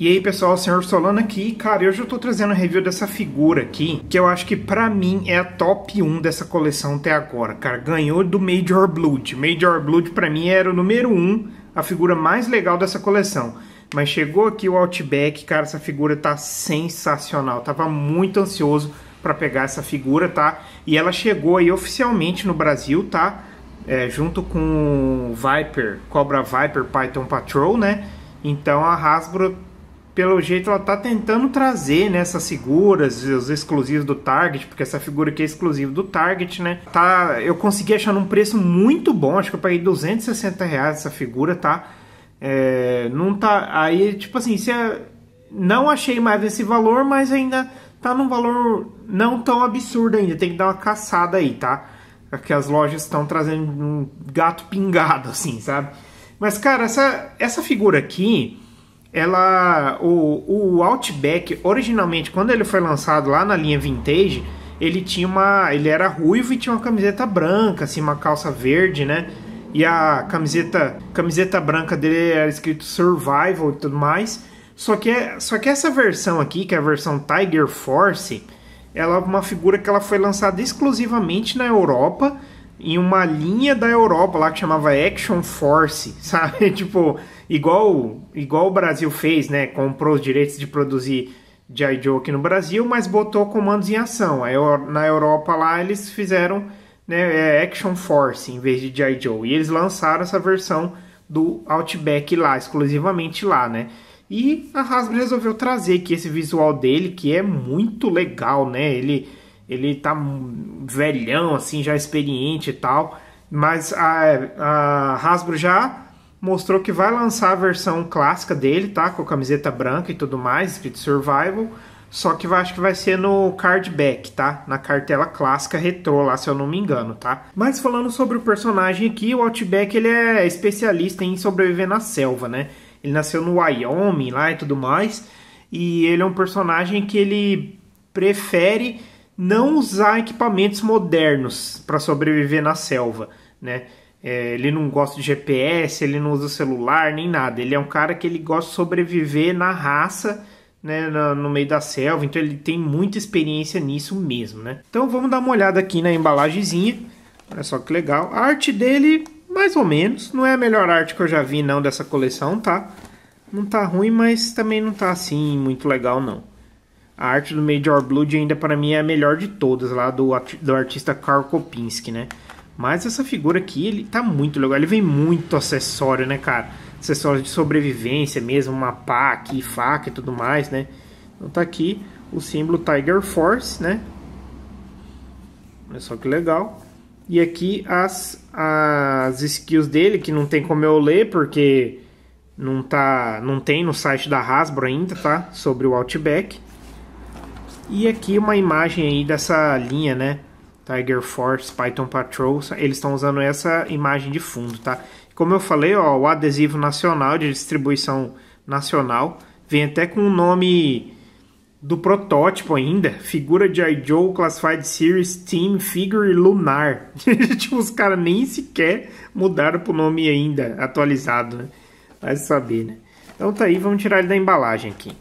E aí, pessoal, o Senhor Solano aqui. Cara, eu já tô trazendo a review dessa figura aqui, que eu acho que para mim é a top 1 dessa coleção até agora. Cara, ganhou do Major Blood. Major Blood para mim era o número 1, a figura mais legal dessa coleção. Mas chegou aqui o Outback, cara, essa figura tá sensacional. Eu tava muito ansioso para pegar essa figura, tá? E ela chegou aí oficialmente no Brasil, tá? É, junto com o Viper, Cobra Viper Python Patrol, né? Então a Hasbro pelo jeito ela tá tentando trazer nessas né, figuras, os exclusivos do Target, porque essa figura aqui é exclusiva do Target, né? Tá, eu consegui achar num preço muito bom, acho que eu paguei 260 reais essa figura, tá? É, não tá. Aí, tipo assim, se é, não achei mais esse valor, mas ainda tá num valor não tão absurdo ainda. Tem que dar uma caçada aí, tá? Porque é as lojas estão trazendo um gato pingado, assim, sabe? Mas, cara, essa, essa figura aqui ela o, o Outback originalmente quando ele foi lançado lá na linha vintage ele tinha uma ele era ruivo e tinha uma camiseta branca assim uma calça verde né e a camiseta camiseta branca dele era escrito survival e tudo mais só que só que essa versão aqui que é a versão Tiger Force ela é uma figura que ela foi lançada exclusivamente na Europa em uma linha da Europa lá que chamava Action Force sabe tipo igual, igual o Brasil fez, né? Comprou os direitos de produzir G.I. Joe aqui no Brasil, mas botou comandos em ação. Aí, na Europa lá eles fizeram né, é, Action Force em vez de G.I. Joe. E eles lançaram essa versão do Outback lá, exclusivamente lá, né? E a Hasbro resolveu trazer aqui esse visual dele, que é muito legal, né? Ele, ele tá velhão, assim, já experiente e tal. Mas a, a Hasbro já mostrou que vai lançar a versão clássica dele, tá? Com a camiseta branca e tudo mais, escrito Survival. Só que vai, acho que vai ser no card back, tá? Na cartela clássica retrô lá, se eu não me engano, tá? Mas falando sobre o personagem aqui, o Outback ele é especialista em sobreviver na selva, né? Ele nasceu no Wyoming lá e tudo mais. E ele é um personagem que ele prefere não usar equipamentos modernos para sobreviver na selva, né? É, ele não gosta de GPS, ele não usa celular, nem nada. Ele é um cara que ele gosta de sobreviver na raça, né, no, no, meio da selva. Então ele tem muita experiência nisso mesmo, né? Então vamos dar uma olhada aqui na embalagemzinha. Olha só que legal. A arte dele, mais ou menos. Não é a melhor arte que eu já vi não dessa coleção, tá? Não tá ruim, mas também não tá assim muito legal não. A arte do Major Blood ainda para mim é a melhor de todas lá do, do artista Karl Kopinski, né? Mas essa figura aqui, ele tá muito legal. Ele vem muito acessório, né, cara? Acessório de sobrevivência mesmo, uma pá aqui, faca e tudo mais, né? Então tá aqui o símbolo Tiger Force, né? Olha só que legal. E aqui as, as skills dele, que não tem como eu ler, porque não, tá, não tem no site da Hasbro ainda, tá? Sobre o Outback. E aqui uma imagem aí dessa linha, né? Tiger Force, Python Patrol, eles estão usando essa imagem de fundo, tá? Como eu falei, ó, o adesivo nacional de distribuição nacional vem até com o nome do protótipo ainda, figura de I. Joe Classified Series Team Figure Lunar. tipo, os caras nem sequer mudaram pro nome ainda, atualizado, né? Vai saber, né? Então tá aí, vamos tirar ele da embalagem aqui.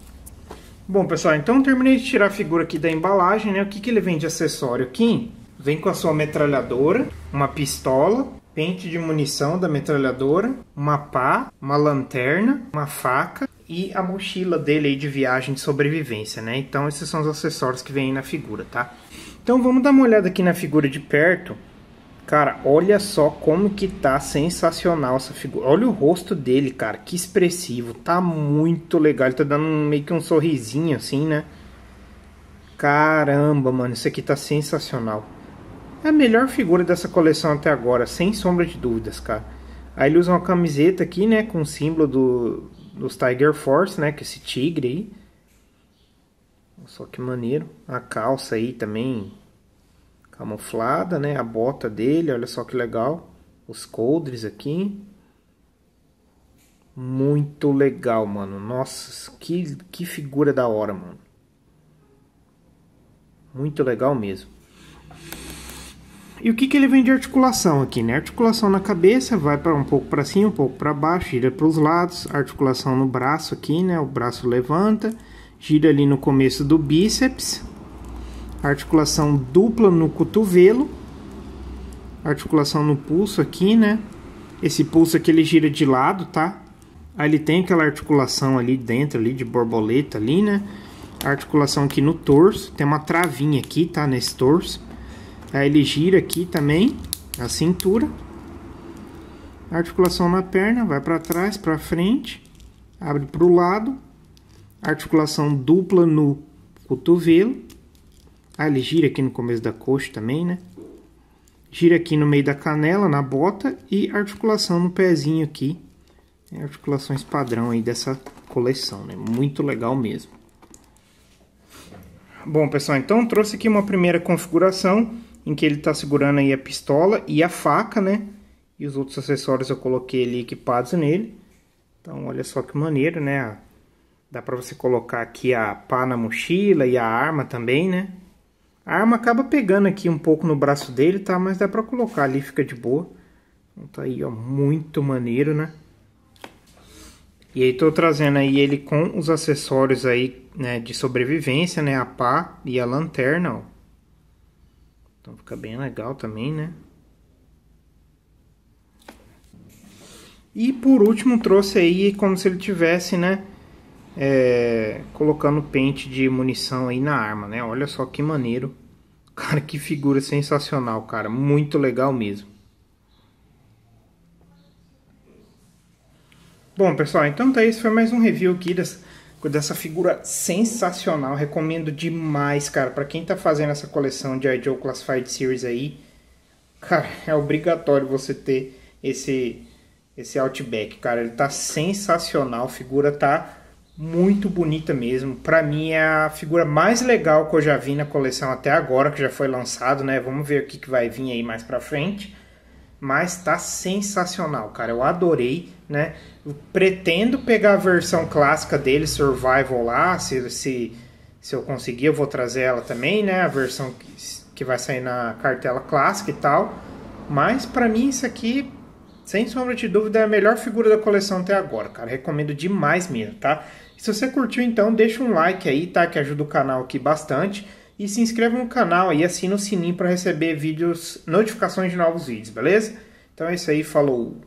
Bom, pessoal, então terminei de tirar a figura aqui da embalagem, né? O que, que ele vem de acessório aqui? vem com a sua metralhadora, uma pistola, pente de munição da metralhadora, uma pá, uma lanterna, uma faca e a mochila dele aí de viagem de sobrevivência, né? Então esses são os acessórios que vem na figura, tá? Então vamos dar uma olhada aqui na figura de perto. Cara, olha só como que tá sensacional essa figura. Olha o rosto dele, cara, que expressivo. Tá muito legal. Ele tá dando meio que um sorrisinho assim, né? Caramba, mano, isso aqui tá sensacional. É a melhor figura dessa coleção até agora, sem sombra de dúvidas, cara. Aí ele usa uma camiseta aqui, né, com o símbolo do, dos Tiger Force, né, que esse tigre aí. Só que maneiro. A calça aí também camuflada, né? A bota dele, olha só que legal. Os coldres aqui. Muito legal, mano. Nossa, que, que figura da hora, mano. Muito legal mesmo. E o que, que ele vem de articulação aqui? Né? Articulação na cabeça, vai para um pouco para cima, um pouco para baixo, gira para os lados. Articulação no braço aqui, né? O braço levanta, gira ali no começo do bíceps. Articulação dupla no cotovelo. Articulação no pulso aqui, né? Esse pulso aqui ele gira de lado, tá? Aí ele tem aquela articulação ali dentro, ali de borboleta ali, né? Articulação aqui no torso, tem uma travinha aqui, tá? Nesse torso Aí ele gira aqui também a cintura. Articulação na perna, vai para trás, para frente, abre para o lado. Articulação dupla no cotovelo. Aí ele gira aqui no começo da coxa também, né? Gira aqui no meio da canela, na bota e articulação no pezinho aqui. É articulações padrão aí dessa coleção, né? Muito legal mesmo. Bom, pessoal, então trouxe aqui uma primeira configuração em que ele tá segurando aí a pistola e a faca, né? E os outros acessórios eu coloquei ali equipados nele. Então, olha só que maneiro, né? Dá pra você colocar aqui a pá na mochila e a arma também, né? A arma acaba pegando aqui um pouco no braço dele, tá? Mas dá pra colocar ali, fica de boa. Então tá aí, ó, muito maneiro, né? E aí tô trazendo aí ele com os acessórios aí, né, de sobrevivência, né? A pá e a lanterna, ó. Então fica bem legal também, né? E por último trouxe aí como se ele tivesse, né? É, colocando pente de munição aí na arma, né? Olha só que maneiro. Cara, que figura sensacional, cara. Muito legal mesmo. Bom, pessoal, então tá isso. Foi mais um review aqui dessa dessa figura sensacional. Recomendo demais, cara. Para quem tá fazendo essa coleção de I. Joe Classified Series aí, cara, é obrigatório você ter esse esse Outback, cara. Ele tá sensacional, a figura tá muito bonita mesmo. Para mim é a figura mais legal que eu já vi na coleção até agora, que já foi lançado, né? Vamos ver o que, que vai vir aí mais para frente mas tá sensacional, cara. Eu adorei, né? pretendo pegar a versão clássica dele, Survival lá, se, se, se eu conseguir, eu vou trazer ela também, né? A versão que, que vai sair na cartela clássica e tal. Mas para mim isso aqui, sem sombra de dúvida, é a melhor figura da coleção até agora, cara. Recomendo demais mesmo, tá? se você curtiu, então, deixa um like aí, tá? Que ajuda o canal aqui bastante. E se inscreva no canal e assina o sininho para receber vídeos, notificações de novos vídeos, beleza? Então é isso aí, falou!